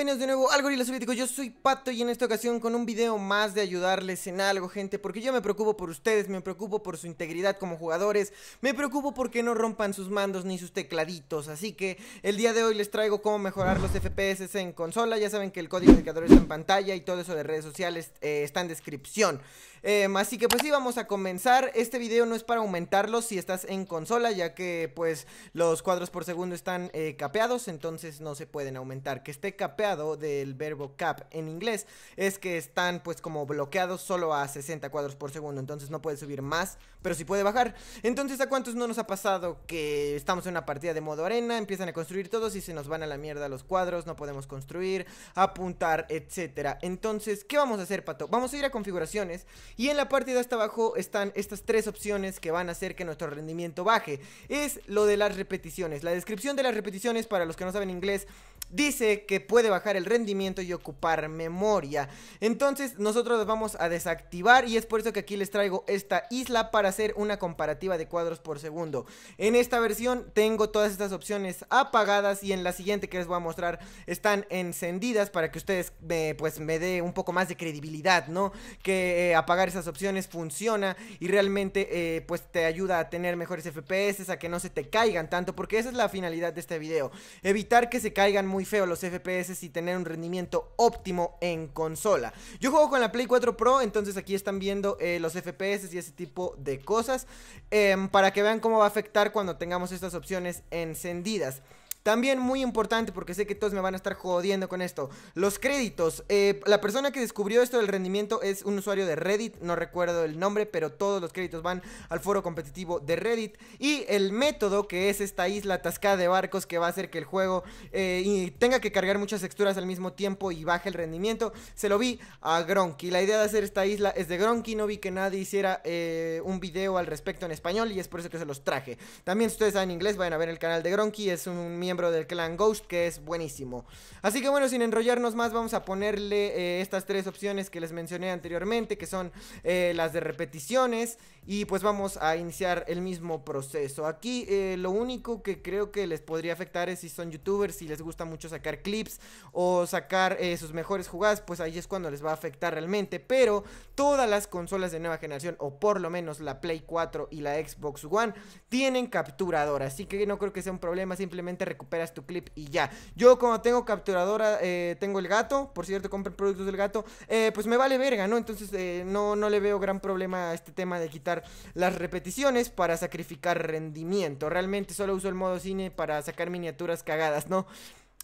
bienvenidos de nuevo al Gorila Soviético, yo soy Pato y en esta ocasión con un video más de ayudarles en algo gente Porque yo me preocupo por ustedes, me preocupo por su integridad como jugadores, me preocupo porque no rompan sus mandos ni sus tecladitos Así que el día de hoy les traigo cómo mejorar los FPS en consola, ya saben que el código de está en pantalla y todo eso de redes sociales eh, está en descripción em, Así que pues sí, vamos a comenzar, este video no es para aumentarlo. si estás en consola ya que pues los cuadros por segundo están eh, capeados Entonces no se pueden aumentar, que esté capeado del verbo cap en inglés es que están pues como bloqueados solo a 60 cuadros por segundo, entonces no puede subir más, pero si puede bajar. Entonces, ¿a cuántos no nos ha pasado que estamos en una partida de modo arena, empiezan a construir todos y se nos van a la mierda los cuadros, no podemos construir, apuntar, etcétera? Entonces, ¿qué vamos a hacer, Pato? Vamos a ir a configuraciones y en la parte de hasta abajo están estas tres opciones que van a hacer que nuestro rendimiento baje. Es lo de las repeticiones. La descripción de las repeticiones, para los que no saben inglés, dice que puede bajar el rendimiento y ocupar memoria. Entonces nosotros vamos a desactivar y es por eso que aquí les traigo esta isla para hacer una comparativa de cuadros por segundo. En esta versión tengo todas estas opciones apagadas y en la siguiente que les voy a mostrar están encendidas para que ustedes me, pues me dé un poco más de credibilidad, ¿no? Que eh, apagar esas opciones funciona y realmente eh, pues te ayuda a tener mejores FPS, a que no se te caigan tanto, porque esa es la finalidad de este video, evitar que se caigan muy muy feo los FPS y tener un rendimiento óptimo en consola. Yo juego con la Play 4 Pro, entonces aquí están viendo eh, los FPS y ese tipo de cosas. Em, para que vean cómo va a afectar cuando tengamos estas opciones encendidas. También muy importante, porque sé que todos me van a estar jodiendo con esto. Los créditos. Eh, la persona que descubrió esto del rendimiento es un usuario de Reddit, no recuerdo el nombre, pero todos los créditos van al foro competitivo de Reddit. Y el método, que es esta isla atascada de barcos que va a hacer que el juego eh, tenga que cargar muchas texturas al mismo tiempo y baje el rendimiento, se lo vi a Gronky. La idea de hacer esta isla es de Gronky, no vi que nadie hiciera eh, un video al respecto en español y es por eso que se los traje. También si ustedes saben inglés, vayan a ver el canal de Gronky, es un miembro del clan Ghost, que es buenísimo. Así que bueno, sin enrollarnos más, vamos a ponerle eh, estas tres opciones que les mencioné anteriormente, que son eh, las de repeticiones, y pues vamos a iniciar el mismo proceso. Aquí eh, lo único que creo que les podría afectar es si son youtubers, si les gusta mucho sacar clips o sacar sus mejores jugadas, pues ahí es cuando les va a afectar realmente, pero todas las consolas de nueva generación, o por lo menos la Play 4 y la Xbox One, tienen capturador, así que no creo que sea un problema, simplemente recuperas tu clip y ya. Yo como tengo capturadora, eh, tengo el gato, por cierto, compren productos del gato, eh, pues me vale verga, ¿no? Entonces eh, no, no le veo gran problema a este tema de quitar las repeticiones para sacrificar rendimiento. Realmente solo uso el modo cine para sacar miniaturas cagadas, ¿no?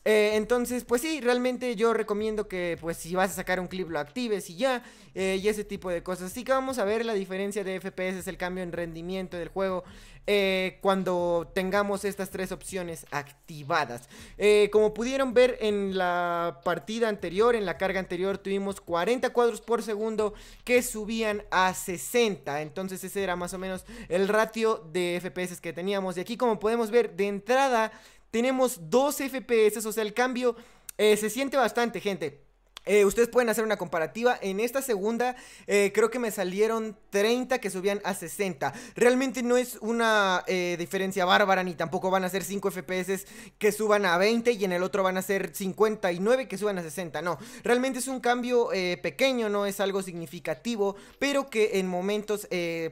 Eh, entonces, pues sí, realmente yo recomiendo que, pues, si vas a sacar un clip, lo actives y ya, eh, y ese tipo de cosas. Así que vamos a ver la diferencia de FPS, el cambio en rendimiento del juego. Eh, cuando tengamos estas tres opciones activadas. como pudieron ver en la partida anterior, en la carga anterior, tuvimos 40 cuadros por segundo que subían a 60. Entonces ese era más o menos el ratio de FPS que teníamos. Y aquí como podemos ver, de entrada tenemos 2 FPS, o sea, el cambio eh, se siente bastante, gente. Eh, ustedes pueden hacer una comparativa. En esta segunda eh, creo que me salieron 30 que subían a 60. Realmente no es una eh, diferencia bárbara ni tampoco van a ser 5 FPS que suban a 20 y en el otro van a ser 59 que suban a 60. No, realmente es un cambio pequeño, no es algo significativo, pero que en momentos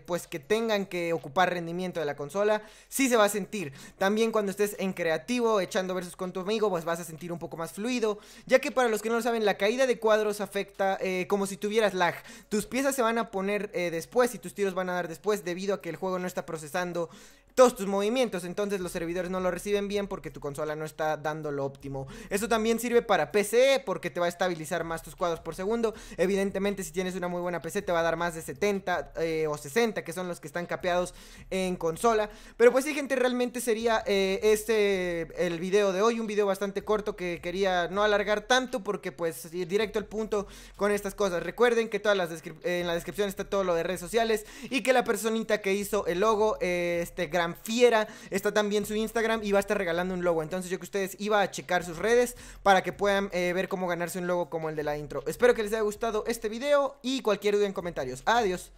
pues que tengan que ocupar rendimiento de la consola, sí se va a sentir. También cuando estés en creativo, echando versus con tu amigo, pues vas a sentir un poco más fluido, ya que para los que no lo saben, la caída de cuadros afecta eh, como si tuvieras lag. Tus piezas se van a poner eh, después y tus tiros van a dar después debido a que el juego no está procesando todos tus movimientos. Entonces los servidores no lo reciben bien porque tu consola no está dando lo óptimo. Eso también sirve para PC porque te va a estabilizar más tus cuadros por segundo. Evidentemente si tienes una muy buena PC te va a dar más de 70 eh, o 60 que son los que están capeados en consola. Pero pues sí gente, realmente sería eh, este el video de hoy. Un video bastante corto que quería no alargar tanto porque pues directo al punto con estas cosas. Recuerden que todas las en la descripción está todo lo de redes sociales y que la personita que hizo el logo eh, este gran fiera, está también su Instagram y va a estar regalando un logo. Entonces yo que ustedes iba a checar sus redes para que puedan eh, ver cómo ganarse un logo como el de la intro. Espero que les haya gustado este video y cualquier duda en comentarios. Adiós.